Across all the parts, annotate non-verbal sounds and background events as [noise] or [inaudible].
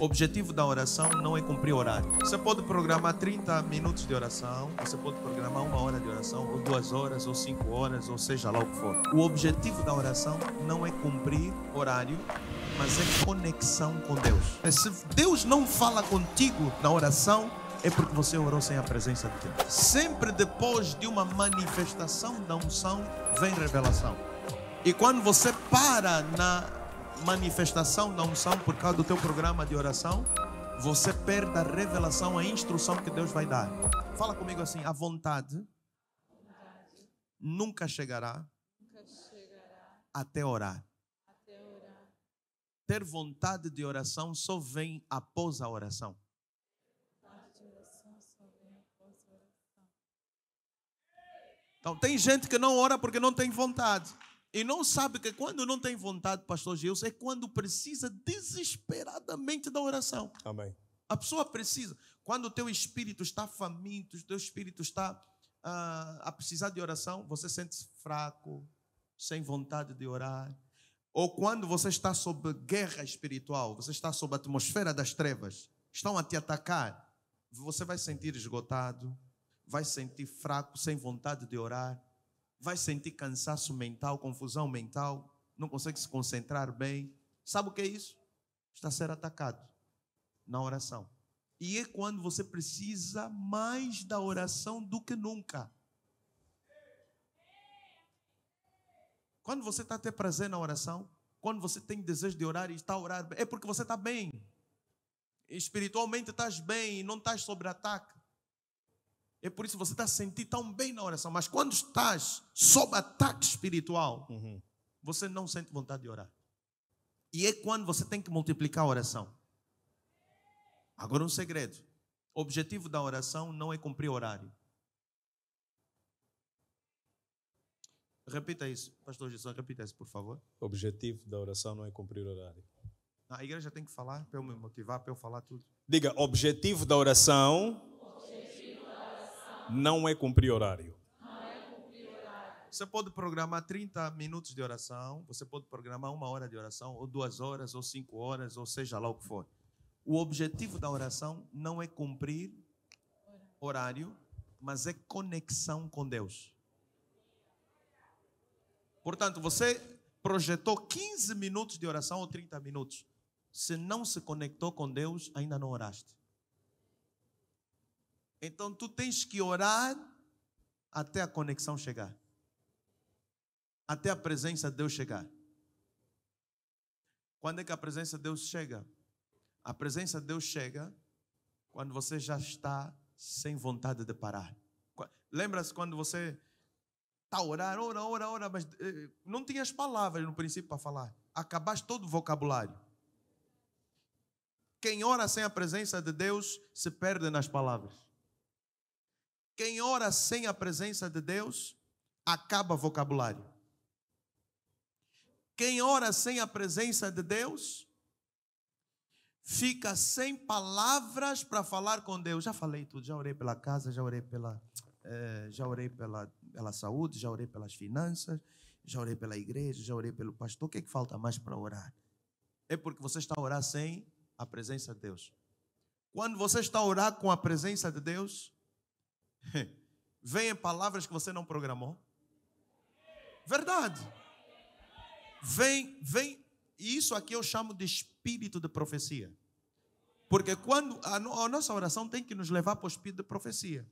O objetivo da oração não é cumprir horário. Você pode programar 30 minutos de oração, você pode programar uma hora de oração, ou duas horas, ou cinco horas, ou seja lá o que for. O objetivo da oração não é cumprir horário, mas é conexão com Deus. Se Deus não fala contigo na oração, é porque você orou sem a presença de Deus. Sempre depois de uma manifestação da unção, vem revelação. E quando você para na manifestação da unção por causa do teu programa de oração, você perde a revelação, a instrução que Deus vai dar. Fala comigo assim: a vontade, vontade. nunca chegará, nunca chegará até, orar. até orar. Ter vontade de oração só vem após a oração. Então, tem gente que não ora porque não tem vontade. E não sabe que quando não tem vontade, pastor Jesus, é quando precisa desesperadamente da oração. Amém. A pessoa precisa. Quando o teu espírito está faminto, o teu espírito está uh, a precisar de oração, você sente-se fraco, sem vontade de orar. Ou quando você está sob guerra espiritual, você está sob a atmosfera das trevas, estão a te atacar, você vai sentir esgotado, vai sentir fraco, sem vontade de orar vai sentir cansaço mental, confusão mental, não consegue se concentrar bem. Sabe o que é isso? Está sendo atacado na oração. E é quando você precisa mais da oração do que nunca. Quando você está ter prazer na oração, quando você tem desejo de orar e está a orar, é porque você está bem. Espiritualmente estás bem e não estás sob ataque. É por isso que você está sentindo tão bem na oração. Mas quando estás sob ataque espiritual, uhum. você não sente vontade de orar. E é quando você tem que multiplicar a oração. Agora um segredo. O objetivo da oração não é cumprir horário. Repita isso, pastor José, repita isso, por favor. O objetivo da oração não é cumprir horário. A igreja tem que falar para eu me motivar, para eu falar tudo. Diga, objetivo da oração não é cumprir horário. Você pode programar 30 minutos de oração, você pode programar uma hora de oração, ou duas horas, ou cinco horas, ou seja lá o que for. O objetivo da oração não é cumprir horário, mas é conexão com Deus. Portanto, você projetou 15 minutos de oração ou 30 minutos. Se não se conectou com Deus, ainda não oraste. Então tu tens que orar até a conexão chegar, até a presença de Deus chegar. Quando é que a presença de Deus chega? A presença de Deus chega quando você já está sem vontade de parar. Lembra-se quando você está a orar, ora, ora, ora, mas eh, não tinha as palavras no princípio para falar. Acabaste todo o vocabulário. Quem ora sem a presença de Deus se perde nas palavras. Quem ora sem a presença de Deus, acaba vocabulário. Quem ora sem a presença de Deus, fica sem palavras para falar com Deus. Já falei tudo, já orei pela casa, já orei pela, eh, já orei pela, pela saúde, já orei pelas finanças, já orei pela igreja, já orei pelo pastor. O que, é que falta mais para orar? É porque você está a orar sem a presença de Deus. Quando você está a orar com a presença de Deus, [laughs] Venha palavras que você não programou. Verdade. Vem, vem. Isso aqui eu chamo de espírito de profecia. Porque quando a, a nossa oração tem que nos levar para o espírito de profecia.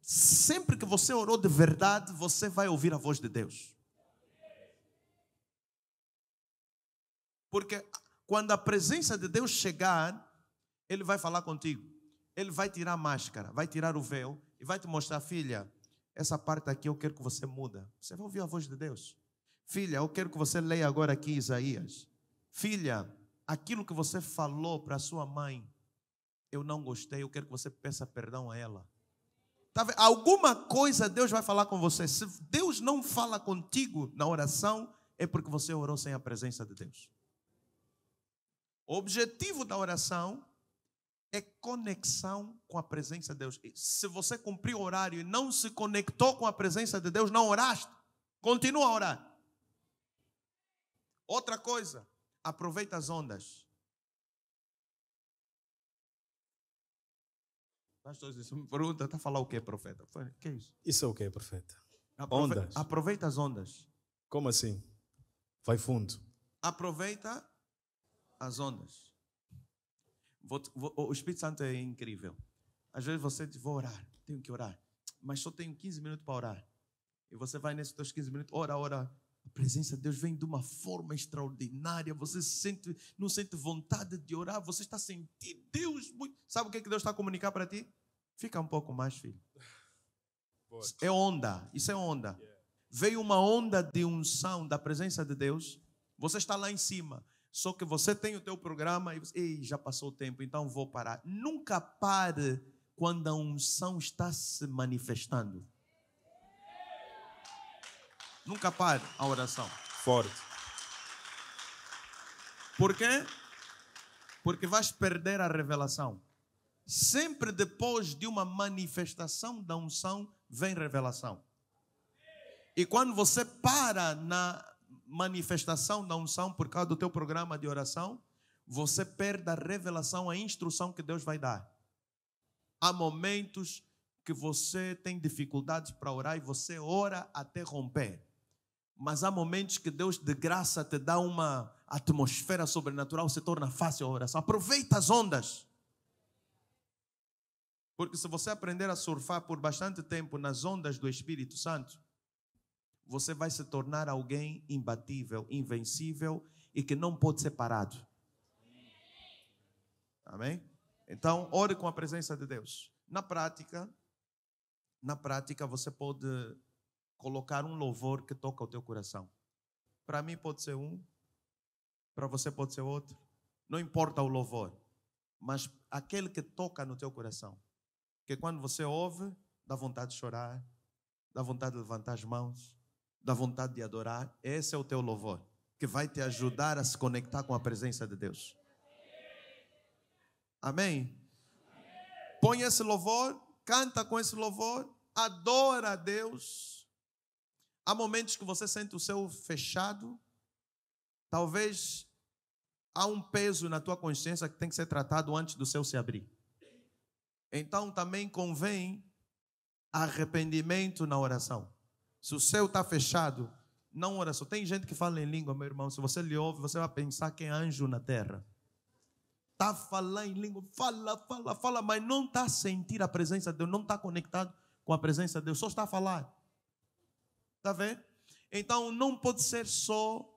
Sempre que você orou de verdade, você vai ouvir a voz de Deus. Porque quando a presença de Deus chegar, Ele vai falar contigo. Ele vai tirar a máscara, vai tirar o véu vai te mostrar, filha, essa parte aqui eu quero que você muda. Você vai ouvir a voz de Deus. Filha, eu quero que você leia agora aqui Isaías. Filha, aquilo que você falou para sua mãe, eu não gostei, eu quero que você peça perdão a ela. Tá Alguma coisa Deus vai falar com você. Se Deus não fala contigo na oração, é porque você orou sem a presença de Deus. O objetivo da oração é conexão com a presença de Deus. Se você cumpriu o horário e não se conectou com a presença de Deus, não oraste, continua a orar. Outra coisa, aproveita as ondas. Pastor, isso me pergunta, está a falar o que, profeta? O que é isso? Isso é o que, profeta? ondas. Aproveita as ondas. Como assim? Vai fundo. Aproveita as ondas. Vou, vou, o Espírito Santo é incrível. Às vezes você diz, vou orar, tenho que orar, mas só tenho 15 minutos para orar. E você vai nesses teus 15 minutos, ora, ora, a presença de Deus vem de uma forma extraordinária. Você sente, não sente vontade de orar, você está sentindo Deus muito. Sabe o que, é que Deus está a comunicar para ti? Fica um pouco mais, filho. [laughs] É onda, isso é onda. Veio uma onda de unção da presença de Deus. Você está lá em cima. Só que você tem o teu programa e você, ei, já passou o tempo, então vou parar. Nunca pare quando a unção está se manifestando. Nunca pare a oração. Forte. Por quê? Porque vais perder a revelação. Sempre depois de uma manifestação da unção, vem revelação. E quando você para na manifestação da unção por causa do teu programa de oração, você perde a revelação, a instrução que Deus vai dar. Há momentos que você tem dificuldades para orar e você ora até romper. Mas há momentos que Deus de graça te dá uma atmosfera sobrenatural, se torna fácil a oração. Aproveita as ondas. Porque se você aprender a surfar por bastante tempo nas ondas do Espírito Santo, você vai se tornar alguém imbatível, invencível e que não pode ser parado. Amém? Então, ore com a presença de Deus. Na prática, na prática você pode colocar um louvor que toca o teu coração. Para mim pode ser um, para você pode ser outro. Não importa o louvor, mas aquele que toca no teu coração. Que quando você ouve, dá vontade de chorar, dá vontade de levantar as mãos, da vontade de adorar, esse é o teu louvor, que vai te ajudar a se conectar com a presença de Deus. Amém? Põe esse louvor, canta com esse louvor, adora a Deus. Há momentos que você sente o seu fechado, talvez há um peso na tua consciência que tem que ser tratado antes do seu se abrir. Então também convém arrependimento na oração. Se o céu está fechado, não ora só. Tem gente que fala em língua, meu irmão. Se você lhe ouve, você vai pensar que é anjo na terra. Está falando em língua, fala, fala, fala, mas não está a sentir a presença de Deus, não está conectado com a presença de Deus, só está a falar. Está vendo? Então não pode ser só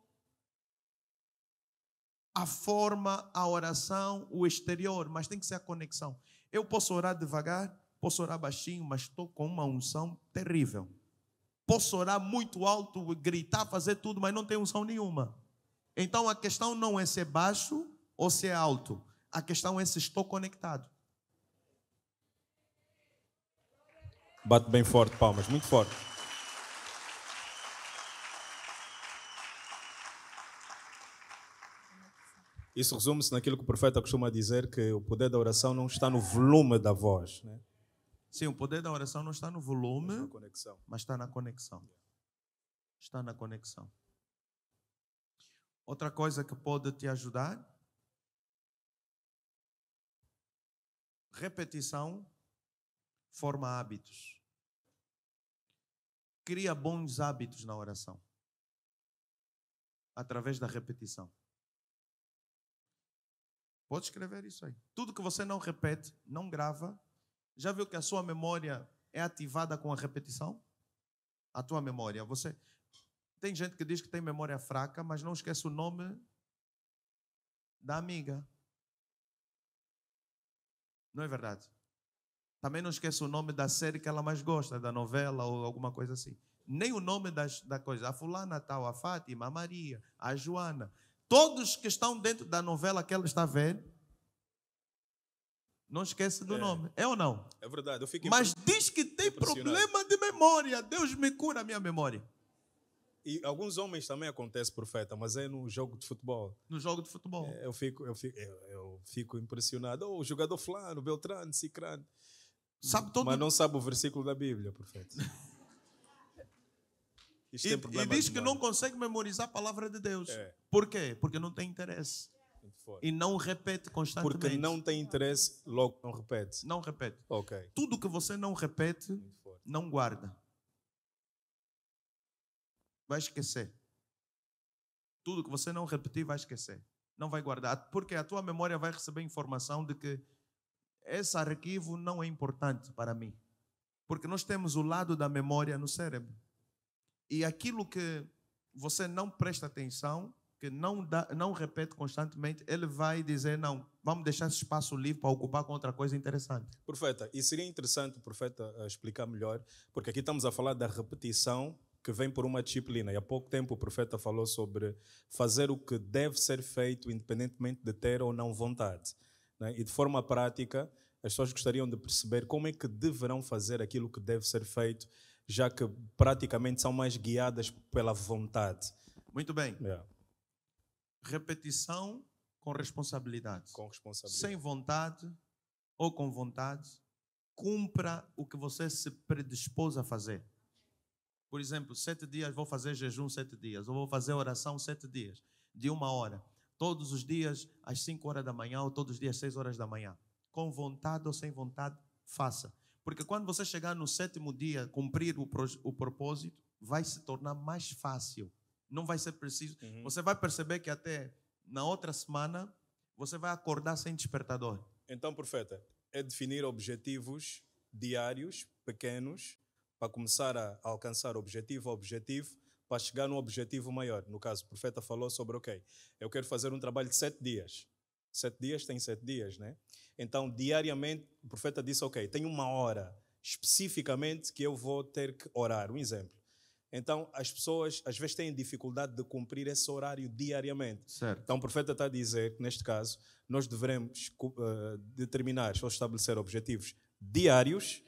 a forma, a oração, o exterior, mas tem que ser a conexão. Eu posso orar devagar, posso orar baixinho, mas estou com uma unção terrível. Posso orar muito alto, gritar, fazer tudo, mas não tem unção nenhuma. Então a questão não é ser baixo ou ser alto. A questão é se estou conectado. Bate bem forte, palmas, muito forte. Isso resume-se naquilo que o profeta costuma dizer, que o poder da oração não está no volume da voz. Né? Sim, o poder da oração não está no volume, está mas está na conexão. Está na conexão. Outra coisa que pode te ajudar: repetição forma hábitos. Cria bons hábitos na oração através da repetição. Pode escrever isso aí. Tudo que você não repete, não grava, já viu que a sua memória é ativada com a repetição? A tua memória. Você tem gente que diz que tem memória fraca, mas não esquece o nome da amiga. Não é verdade? Também não esquece o nome da série que ela mais gosta, da novela ou alguma coisa assim. Nem o nome das, da coisa. A fulana tal, a Fátima, a Maria, a Joana. Todos que estão dentro da novela que ela está vendo, não esquece do é. nome. É ou não? É verdade. Eu fiquei Mas diz que tem problema de memória. Deus me cura a minha memória. E alguns homens também acontece, profeta, mas é no jogo de futebol. No jogo de futebol. É, eu, fico, eu, fico, eu, eu fico impressionado. Oh, o jogador flano, Beltrano, Cicrano. Sabe todo... Mas não sabe o versículo da Bíblia, profeta. [laughs] e, e, diz que não consegue memorizar a palavra de Deus. É. Por quê? Porque não tem interesse fora. E não repete constantemente. Porque não tem interesse, logo não repete. Não repete. Ok. Tudo que você não repete, não guarda. Vai esquecer. Tudo que você não repetir, vai esquecer. Não vai guardar. Porque a tua memória vai receber informação de que esse arquivo não é importante para mim. Porque nós temos o lado da memória no cérebro. E aquilo que você não presta atenção, que não, dá, não repete constantemente, ele vai dizer: não, vamos deixar esse espaço livre para ocupar com outra coisa interessante. Profeta, e seria interessante o profeta eh, explicar melhor, porque aqui estamos a falar da repetição que vem por uma disciplina. E há pouco tempo o profeta falou sobre fazer o que deve ser feito, independentemente de ter ou não vontade. Né? E de forma prática, as pessoas gostariam de perceber como é que deverão fazer aquilo que deve ser feito, já que praticamente são mais guiadas pela vontade. Muito bem. Yeah repetição com responsabilidade. Com responsabilidade. Sem vontade ou com vontade, cumpra o que você se predispôs a fazer. Por exemplo, sete dias vou fazer jejum sete dias, ou vou fazer oração sete dias, de uma hora. Todos os dias, às cinco horas da manhã, ou todos os dias, às seis horas da manhã. Com vontade ou sem vontade, faça. Porque quando você chegar no sétimo dia, cumprir o, o propósito, vai se tornar mais fácil não vai ser preciso. Uhum. Você vai perceber que até na outra semana você vai acordar sem despertador. Então, profeta, é definir objetivos diários, pequenos, para começar a alcançar objetivo a objetivo, para chegar num objetivo maior. No caso, o profeta falou sobre, ok, eu quero fazer um trabalho de sete dias. Sete dias tem sete dias, né? Então, diariamente, o profeta disse, ok, tem uma hora especificamente que eu vou ter que orar. Um exemplo então, as pessoas às vezes têm dificuldade de cumprir esse horário diariamente. Certo. Então, o profeta está a dizer que, neste caso, nós devemos uh, determinar ou estabelecer objetivos diários,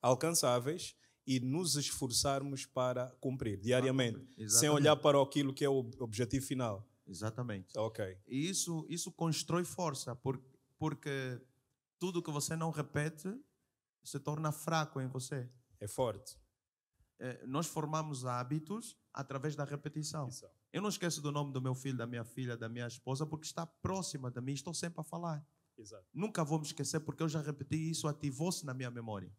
alcançáveis e nos esforçarmos para cumprir diariamente, ah, sem olhar para aquilo que é o objetivo final. Exatamente. Ok. E isso, isso constrói força, porque, porque tudo que você não repete se torna fraco em você. É forte. Eh, nós formamos hábitos através da repetição. Eu não esqueço do nome do meu filho, da minha filha, da minha esposa, porque está próxima de mim, estou sempre a falar. Exato. Nunca vou me esquecer, porque eu já repeti isso, ativou-se na minha memória.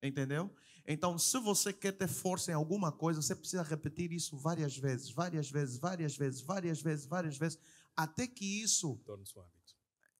Entendeu? Então, se você quer ter força em alguma coisa, você precisa repetir isso várias vezes, várias vezes, várias vezes, várias vezes, várias vezes, até que isso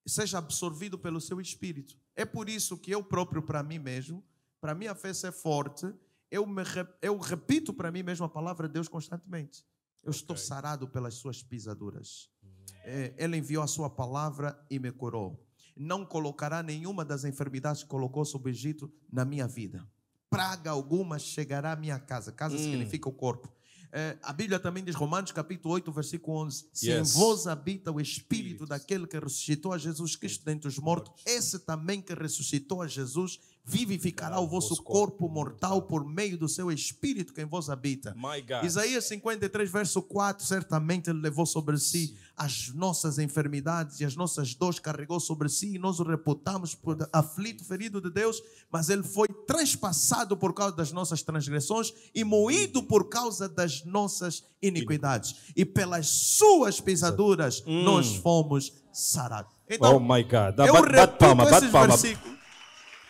seja absorvido pelo seu espírito. É por isso que eu próprio, para mim mesmo, para minha fé ser forte, eu, me, eu repito para mim mesmo a palavra de Deus constantemente. Eu okay. estou sarado pelas suas pisaduras. Hum. É, ele enviou a sua palavra e me curou. Não colocará nenhuma das enfermidades que colocou sobre o Egito na minha vida. Praga alguma chegará à minha casa. Casa hum. significa o corpo. É, a Bíblia também diz, Romanos capítulo 8, versículo 11: yes. Se em vós habita o Espírito Espíritos. daquele que ressuscitou a Jesus Cristo dentre os mortos, esse também que ressuscitou a Jesus vivificará o vosso corpo mortal por meio do seu espírito que em vós habita. Isaías 53, verso 4, certamente ele levou sobre si as nossas enfermidades e as nossas dores, carregou sobre si e nós o reputamos por aflito, ferido de Deus, mas ele foi transpassado por causa das nossas transgressões e moído por causa das nossas iniquidades. E pelas suas pisaduras hum. nós fomos sarados. Então, oh my God. Dá, eu palma, bate palma.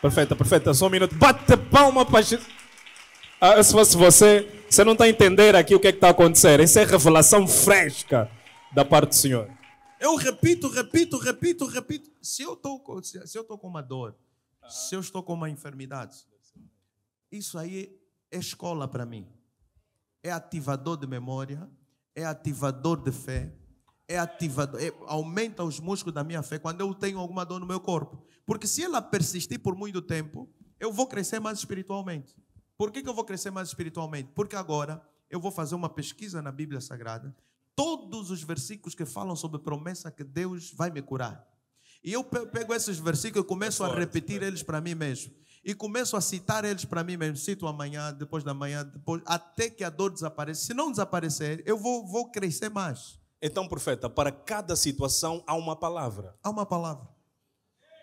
Perfeita, perfeita. Só um minuto. Bate palma para. Ah, se fosse você, você não está a entender aqui o que é que está a acontecer. Isso é revelação fresca da parte do Senhor. Eu repito, repito, repito, repito. Se eu estou com, se com uma dor, se eu estou com uma enfermidade, isso aí é escola para mim. É ativador de memória, é ativador de fé, é ativador, é, aumenta os músculos da minha fé quando eu tenho alguma dor no meu corpo. Porque se ela persistir por muito tempo, eu vou crescer mais espiritualmente. Por que, que eu vou crescer mais espiritualmente? Porque agora eu vou fazer uma pesquisa na Bíblia Sagrada, todos os versículos que falam sobre promessa que Deus vai me curar. E eu pego esses versículos e começo a é repetir é. eles para mim mesmo. E começo a citar eles para mim mesmo. Cito amanhã, depois da manhã, depois, até que a dor desapareça. Se não desaparecer, eu vou, vou crescer mais. Então, profeta, para cada situação há uma palavra. Há uma palavra.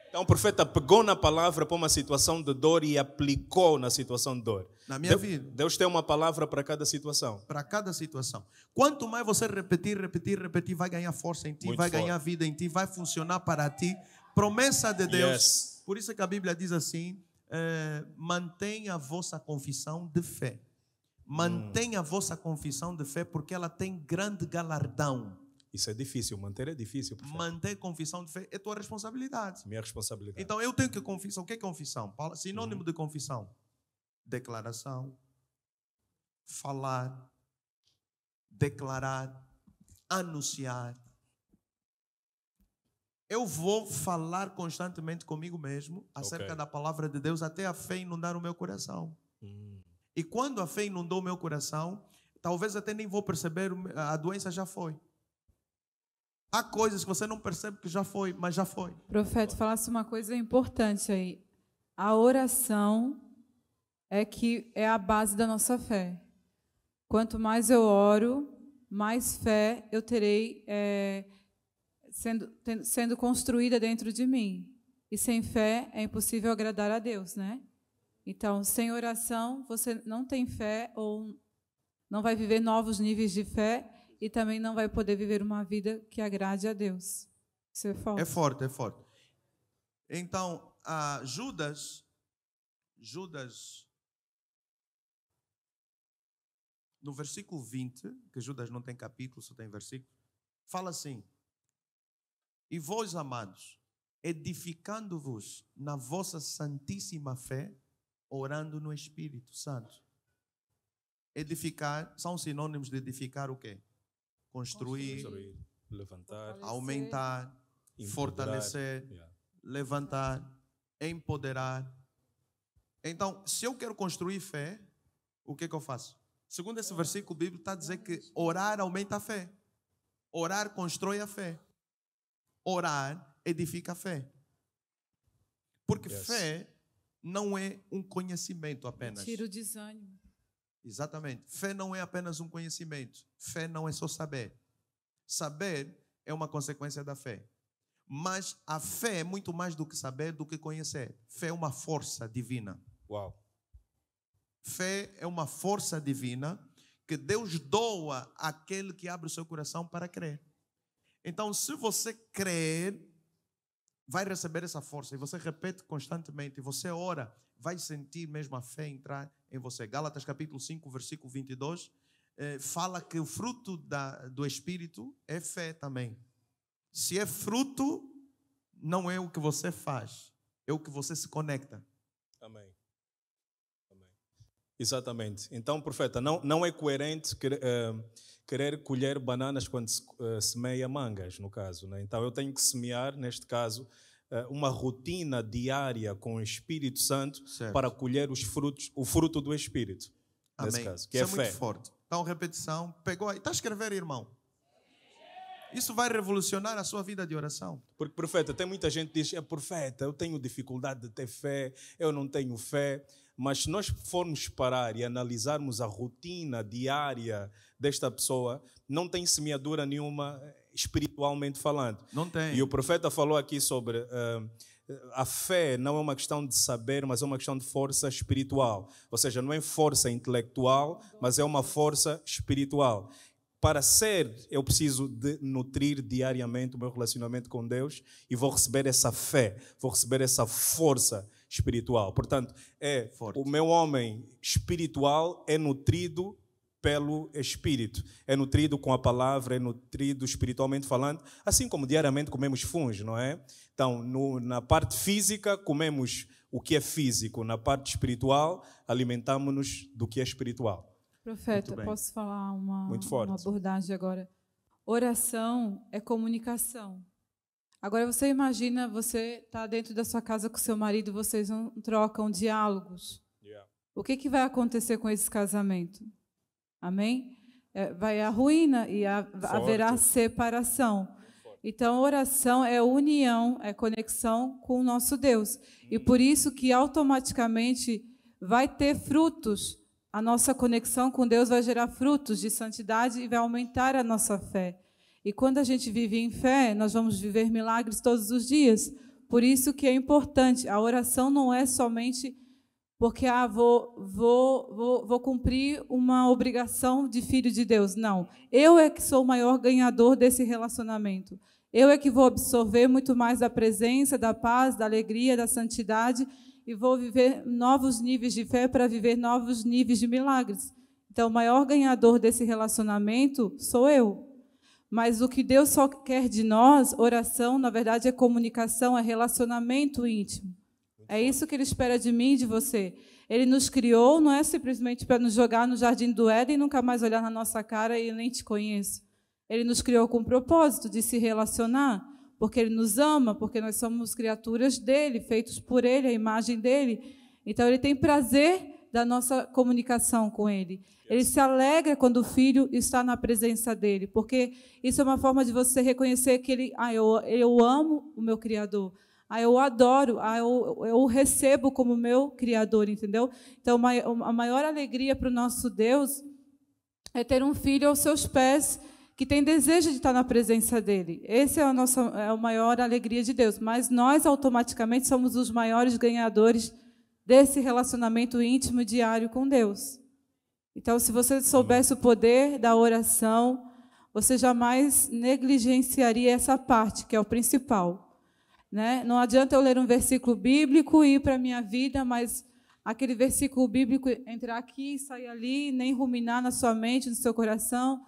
Então, o profeta pegou na palavra para uma situação de dor e aplicou na situação de dor. Na minha Deus, vida. Deus tem uma palavra para cada situação. Para cada situação. Quanto mais você repetir, repetir, repetir, vai ganhar força em ti, Muito vai forte. ganhar vida em ti, vai funcionar para ti. Promessa de Deus. Yes. Por isso que a Bíblia diz assim: eh, mantenha a vossa confissão de fé. Mantenha hum. a vossa confissão de fé, porque ela tem grande galardão. Isso é difícil, manter é difícil. Manter confissão de fé é tua responsabilidade. Minha responsabilidade. Então eu tenho que confissar. O que é confissão? Sinônimo uhum. de confissão: declaração, falar, declarar, anunciar. Eu vou falar constantemente comigo mesmo acerca okay. da palavra de Deus até a fé inundar o meu coração. E quando a fé inundou meu coração, talvez até nem vou perceber, a doença já foi. Há coisas que você não percebe que já foi, mas já foi. Profeta, falasse uma coisa importante aí. A oração é que é a base da nossa fé. Quanto mais eu oro, mais fé eu terei é, sendo, sendo construída dentro de mim. E sem fé é impossível agradar a Deus, né? Então, sem oração, você não tem fé ou não vai viver novos níveis de fé e também não vai poder viver uma vida que agrade a Deus. Isso é forte. É forte, é forte. Então, Judas, Judas, no versículo 20, que Judas não tem capítulo, só tem versículo, fala assim: E vós, amados, edificando-vos na vossa santíssima fé, orando no Espírito Santo. Edificar são sinônimos de edificar o quê? Construir, Construir levantar, aumentar, fortalecer, yeah. levantar, empoderar. Então, se eu quero construir fé, o que, é que eu faço? Segundo esse versículo, bíblico está a dizer que orar aumenta a fé. Orar constrói a fé. Orar edifica a fé. Porque yes. fé não é um conhecimento apenas. Tira o desânimo. Exatamente. Fé não é apenas um conhecimento. Fé não é só saber. Saber é uma consequência da fé. Mas a fé é muito mais do que saber, do que conhecer. Fé é uma força divina. Uau. Fé é uma força divina que Deus doa àquele que abre o seu coração para crer. Então, se você crer, vai receber essa força e você repete constantemente, você ora, vai sentir mesmo a fé entrar em você. Gálatas capítulo 5, versículo 22, eh, fala que o fruto da, do Espírito é fé também. Se é fruto, não é o que você faz, é o que você se conecta. Amém. Exatamente. Então, profeta, não, não é coerente que, uh, eh, querer colher bananas quando se uh, semeia mangas, no caso. Né? Então, eu tenho que semear, neste caso, uh, uma rotina diária com o Espírito Santo certo. para colher os frutos, o fruto do Espírito. Amém. Nesse caso, que Isso é, é fé. muito forte. Então, repetição, pegou aí. Está a escrever, irmão? Isso vai revolucionar a sua vida de oração. Porque, profeta, tem muita gente que diz: é profeta, eu tenho dificuldade de ter fé, eu não tenho fé. Mas se nós formos parar e analisarmos a rotina diária desta pessoa, não tem semeadura nenhuma eh, espiritualmente falando. Não tem. E o profeta falou aqui sobre. Uh, a fé não é uma questão de saber, mas é uma questão de força espiritual. Ou seja, não é força intelectual, mas é uma força espiritual. Para ser, eu preciso de nutrir diariamente o meu relacionamento com Deus e vou receber essa fé, vou receber essa força espiritual. Portanto, é Forte. o meu homem espiritual é nutrido pelo Espírito. É nutrido com a palavra, é nutrido espiritualmente falando, assim como diariamente comemos fungos, não é? Então, no, na parte física, comemos o que é físico, na parte espiritual, alimentamos-nos do que é espiritual. Profeta, posso falar uma, uma abordagem agora? Oração é comunicação. Agora você imagina, você está dentro da sua casa com seu marido, vocês não trocam diálogos. Yeah. O que, que vai acontecer com esse casamento? Amém? É, vai à ruína e a, haverá separação. Então, oração é união, é conexão com o nosso Deus. Hum. E uhum. por isso que automaticamente vai ter frutos. A nossa conexão com Deus vai gerar frutos de santidade e vai aumentar a nossa fé. E quando a gente vive em fé, nós vamos viver milagres todos os dias. Por isso que é importante, a oração não é somente porque ah, vou, vou, vou, vou cumprir uma obrigação de filho de Deus. Não. Eu é que sou o maior ganhador desse relacionamento. Eu é que vou absorver muito mais da presença, da paz, da alegria, da santidade e vou viver novos níveis de fé para viver novos níveis de milagres. Então, o maior ganhador desse relacionamento sou eu. Mas o que Deus só quer de nós, oração, na verdade, é comunicação, é relacionamento íntimo. É isso que Ele espera de mim e de você. Ele nos criou, não é simplesmente para nos jogar no jardim do Éden e nunca mais olhar na nossa cara e nem te conheço. Ele nos criou com o propósito de se relacionar, porque Ele nos ama, porque nós somos criaturas dele, feitos por Ele, a imagem dele. Então, Ele tem prazer da nossa comunicação com Ele. Ele se alegra quando o filho está na presença dele, porque isso é uma forma de você reconhecer que ele, ah, eu, eu amo o meu Criador, ah, eu adoro, ah, eu, eu o recebo como meu Criador, entendeu? Então, a maior alegria para o nosso Deus é ter um filho aos seus pés que tem desejo de estar na presença dele. Essa é a nossa é a maior alegria de Deus. Mas nós automaticamente somos os maiores ganhadores desse relacionamento íntimo diário com Deus. Então, se você soubesse o poder da oração, você jamais negligenciaria essa parte, que é o principal. Né? Não adianta eu ler um versículo bíblico e ir para a minha vida, mas aquele versículo bíblico entrar aqui e sair ali, nem ruminar na sua mente, no seu coração,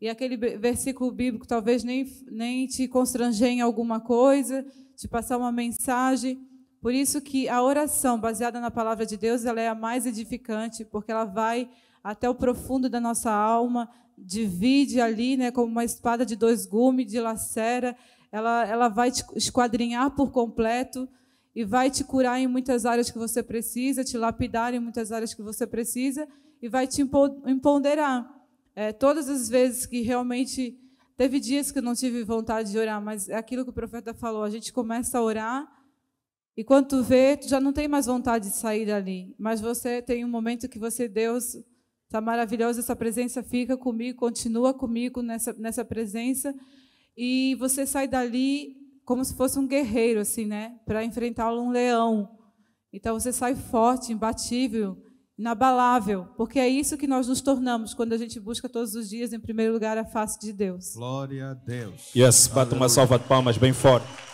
e aquele versículo bíblico talvez nem, nem te constranger em alguma coisa, te passar uma mensagem. Por isso que a oração baseada na palavra de Deus, ela é a mais edificante, porque ela vai até o profundo da nossa alma, divide ali, né, como uma espada de dois gumes, dilacera, ela ela vai te esquadrinhar por completo e vai te curar em muitas áreas que você precisa, te lapidar em muitas áreas que você precisa e vai te empoderar. É, todas as vezes que realmente teve dias que eu não tive vontade de orar, mas é aquilo que o profeta falou, a gente começa a orar e quando tu vê, tu já não tem mais vontade de sair dali, mas você tem um momento que você, Deus, está maravilhoso, essa presença fica comigo, continua comigo nessa, nessa presença, e você sai dali como se fosse um guerreiro, assim, né? Para enfrentar um leão. Então você sai forte, imbatível, inabalável, porque é isso que nós nos tornamos quando a gente busca todos os dias, em primeiro lugar, a face de Deus. Glória a Deus. Yes, bate uma salva de palmas bem forte.